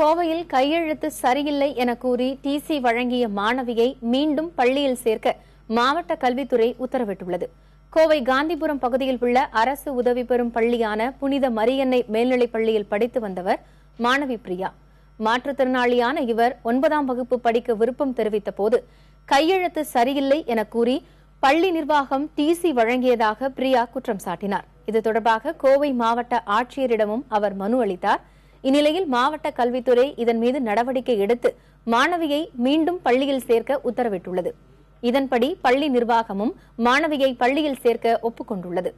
கோவையில் கையெழுத்து சரியில்லை என கூறி டிசி வழங்கிய மாணவியை மீண்டும் பள்ளியில் சேர்க்க மாவட்ட கல்வித்துறை உத்தரவிட்டுள்ளது கோவை காந்திபுரம் பகுதியில் உள்ள அரசு உதவி பெறும் பள்ளியான புனித மரியன்னை மேல்நிலைப் பள்ளியில் படித்து வந்தவர் மாணவி பிரியா மாற்றுத்திறனாளியான இவர் ஒன்பதாம் வகுப்பு படிக்க விருப்பம் தெரிவித்த போது கையெழுத்து சரியில்லை என கூறி பள்ளி நிர்வாகம் டிசி வழங்கியதாக பிரியா குற்றம் சாட்டினார் இது தொடர்பாக கோவை மாவட்ட ஆட்சியரிடமும் அவர் மனு அளித்தாா் இந்நிலையில் மாவட்ட கல்வித்துறை இதன் மீது நடவடிக்கை எடுத்து மாணவியை மீண்டும் பள்ளியில் சேர்க்க உத்தரவிட்டுள்ளது இதன்படி பள்ளி நிர்வாகமும் மாணவியை பள்ளியில் சேர்க்க ஒப்புக்கொண்டுள்ளது